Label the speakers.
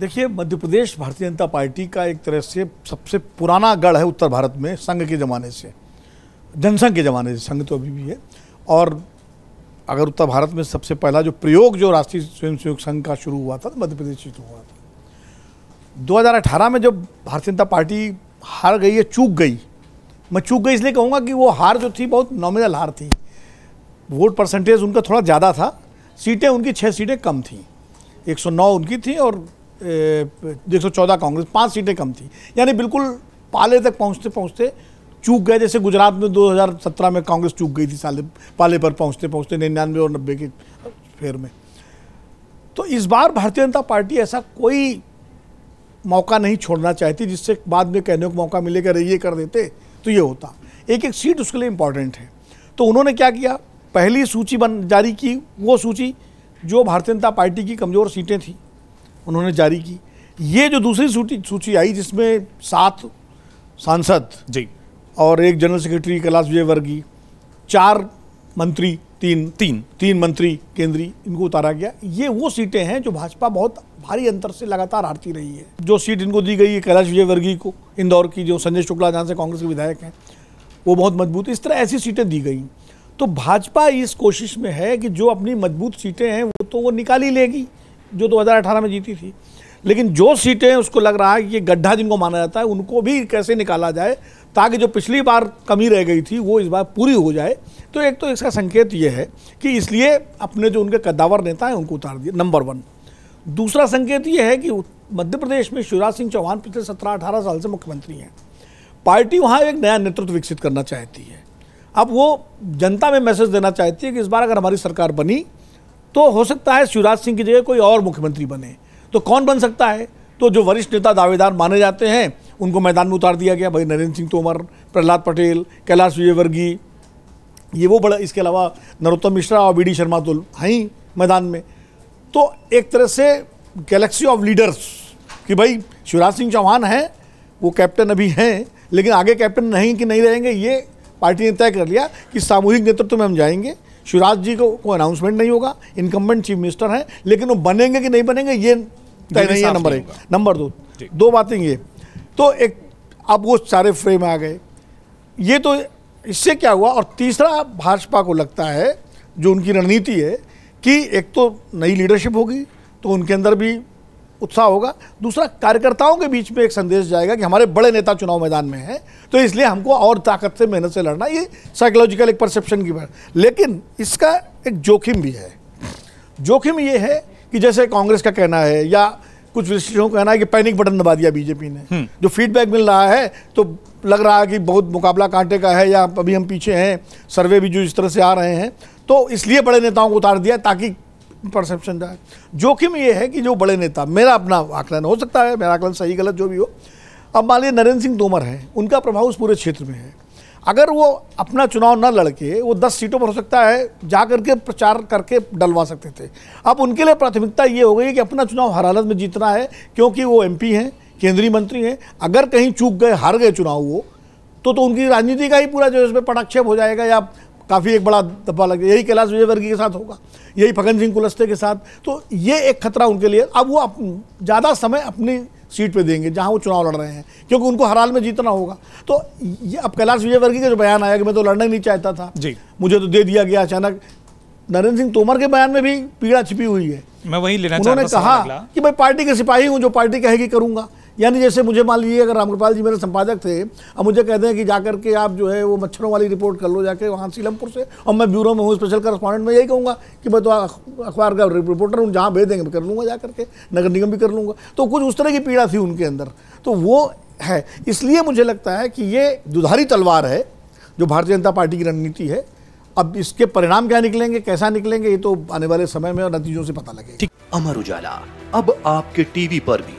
Speaker 1: देखिए मध्य प्रदेश भारतीय जनता पार्टी का एक तरह से सबसे पुराना गढ़ है उत्तर भारत में संघ के ज़माने से जनसंघ के ज़माने से संघ तो अभी भी है और अगर उत्तर भारत में सबसे पहला जो प्रयोग जो राष्ट्रीय स्वयंसेवक संघ का शुरू हुआ था तो मध्य प्रदेश से शुरू हुआ था 2018 में जब भारतीय जनता पार्टी हार गई है चूक गई मैं चूक गई इसलिए कहूँगा कि वो हार जो थी बहुत नॉमिनल हार थी वोट परसेंटेज उनका थोड़ा ज़्यादा था सीटें उनकी छः सीटें कम थी 109 उनकी थी और एक सौ कांग्रेस पाँच सीटें कम थी यानी बिल्कुल पाले तक पहुँचते पहुँचते चूक गए जैसे गुजरात में 2017 में कांग्रेस चूक गई थी साले पाले पर पहुँचते पहुँचते निन्यानवे और नब्बे के फेर में तो इस बार भारतीय जनता पार्टी ऐसा कोई मौका नहीं छोड़ना चाहती जिससे बाद में कहने को मौका मिले रही ये कर देते तो ये होता एक एक सीट उसके लिए इम्पॉर्टेंट है तो उन्होंने क्या किया पहली सूची बन जारी की वो सूची जो भारतीय जनता पार्टी की कमज़ोर सीटें थी उन्होंने जारी की ये जो दूसरी सूची सूची आई जिसमें सात सांसद जी और एक जनरल सेक्रेटरी कैलाश विजयवर्गीय चार मंत्री तीन तीन तीन मंत्री केंद्रीय इनको उतारा गया ये वो सीटें हैं जो भाजपा बहुत भारी अंतर से लगातार हारती रही है जो सीट इनको दी गई है कैलाश विजयवर्गीय को इंदौर की जो संजय शुक्ला जहाँ से कांग्रेस के विधायक हैं वो बहुत मजबूत इस तरह ऐसी सीटें दी गई तो भाजपा इस कोशिश में है कि जो अपनी मजबूत सीटें हैं वो तो वो निकाल ही लेगी जो 2018 में जीती थी लेकिन जो सीटें उसको लग रहा है कि ये गड्ढा जिनको माना जाता है उनको भी कैसे निकाला जाए ताकि जो पिछली बार कमी रह गई थी वो इस बार पूरी हो जाए तो एक तो इसका संकेत ये है कि इसलिए अपने जो उनके कद्दावर नेता हैं उनको उतार दिया नंबर वन दूसरा संकेत ये है कि मध्य प्रदेश में शिवराज सिंह चौहान पिछले सत्रह अठारह साल से मुख्यमंत्री हैं पार्टी वहाँ एक नया नेतृत्व विकसित करना चाहती है अब वो जनता में मैसेज देना चाहती है कि इस बार अगर हमारी सरकार बनी तो हो सकता है शिवराज सिंह की जगह कोई और मुख्यमंत्री बने तो कौन बन सकता है तो जो वरिष्ठ नेता दावेदार माने जाते हैं उनको मैदान में उतार दिया गया भाई नरेंद्र सिंह तोमर प्रहलाद पटेल कैलाश विजयवर्गीय ये वो बड़ा इसके अलावा नरोत्तम मिश्रा और बी डी शर्मा तो हैं मैदान में तो एक तरह से गैलेक्सी ऑफ लीडर्स कि भाई शिवराज सिंह चौहान हैं वो कैप्टन अभी हैं लेकिन आगे कैप्टन नहीं कि नहीं रहेंगे ये पार्टी ने तय कर लिया कि सामूहिक नेतृत्व में हम जाएंगे शिवराज जी को कोई अनाउंसमेंट नहीं होगा इनकम्बेंट चीफ मिनिस्टर हैं लेकिन वो बनेंगे कि नहीं बनेंगे ये तय नहीं है नंबर एक नंबर दो दो बातें ये तो एक अब वो सारे फ्रेम आ गए ये तो इससे क्या हुआ और तीसरा भाजपा को लगता है जो उनकी रणनीति है कि एक तो नई लीडरशिप होगी तो उनके अंदर भी उत्साह होगा दूसरा कार्यकर्ताओं के बीच में एक संदेश जाएगा कि हमारे बड़े नेता चुनाव मैदान में हैं तो इसलिए हमको और ताकत से मेहनत से लड़ना ये साइकोलॉजिकल एक परसेप्शन की बात लेकिन इसका एक जोखिम भी है जोखिम ये है कि जैसे कांग्रेस का कहना है या कुछ विशेषों का कहना है कि पैनिक बटन दबा दिया बीजेपी ने हम्म। जो फीडबैक मिल रहा है तो लग रहा है कि बहुत मुकाबला कांटे का है या अभी हम पीछे हैं सर्वे भी जो इस तरह से आ रहे हैं तो इसलिए बड़े नेताओं को उतार दिया ताकि परसेप्शन जाए जोखिम ये है कि जो बड़े नेता मेरा अपना आकलन हो सकता है मेरा आकलन सही गलत जो भी हो अब मान लीजिए नरेंद्र सिंह तोमर है उनका प्रभाव उस पूरे क्षेत्र में है अगर वो अपना चुनाव न लड़के वो दस सीटों पर हो सकता है जा करके प्रचार करके डलवा सकते थे अब उनके लिए प्राथमिकता ये हो गई कि अपना चुनाव हर हालत में जीतना है क्योंकि वो एम हैं केंद्रीय मंत्री हैं अगर कहीं चूक गए हार गए चुनाव वो तो तो उनकी राजनीति का ही पूरा जो इसमें पटाक्षेप हो जाएगा या काफ़ी एक बड़ा दब्बा लग यही कैलाश विजयवर्गीय के साथ होगा यही फगन सिंह कुलस्ते के साथ तो ये एक खतरा उनके लिए अब वो ज़्यादा समय अपनी सीट पे देंगे जहां वो चुनाव लड़ रहे हैं क्योंकि उनको हर हाल में जीतना होगा तो ये अब कैलाश विजयवर्गीय का जो बयान आया कि मैं तो लड़ना ही नहीं चाहता था जी मुझे तो दे दिया गया अचानक नरेंद्र सिंह तोमर के बयान में भी पीड़ा छिपी हुई है मैं वही लेना उन्होंने कहा कि मैं पार्टी के सिपाही हूँ जो पार्टी कहेगी करूंगा यानी जैसे मुझे मान लीजिए अगर रामकृपाल जी मेरे संपादक थे अब मुझे कहते हैं कि जा करके आप जो है वो मच्छरों वाली रिपोर्ट कर लो जाके वहाँ सीलमपुर से और मैं ब्यूरो में हूँ स्पेशल करस्पॉन्डेंट में यही कहूँगा कि मैं तो अखबार का रिपोर्टर हूँ जहाँ भेज देंगे मैं कर लूँगा जा करके नगर निगम भी कर लूँगा तो कुछ उस तरह की पीड़ा थी उनके अंदर तो वो है इसलिए मुझे लगता है कि ये दुधारी तलवार है जो भारतीय जनता पार्टी की रणनीति है अब इसके परिणाम क्या निकलेंगे कैसा निकलेंगे ये तो आने वाले समय में और नतीजों से पता लगेगा अमर उजाला अब आपके टीवी पर भी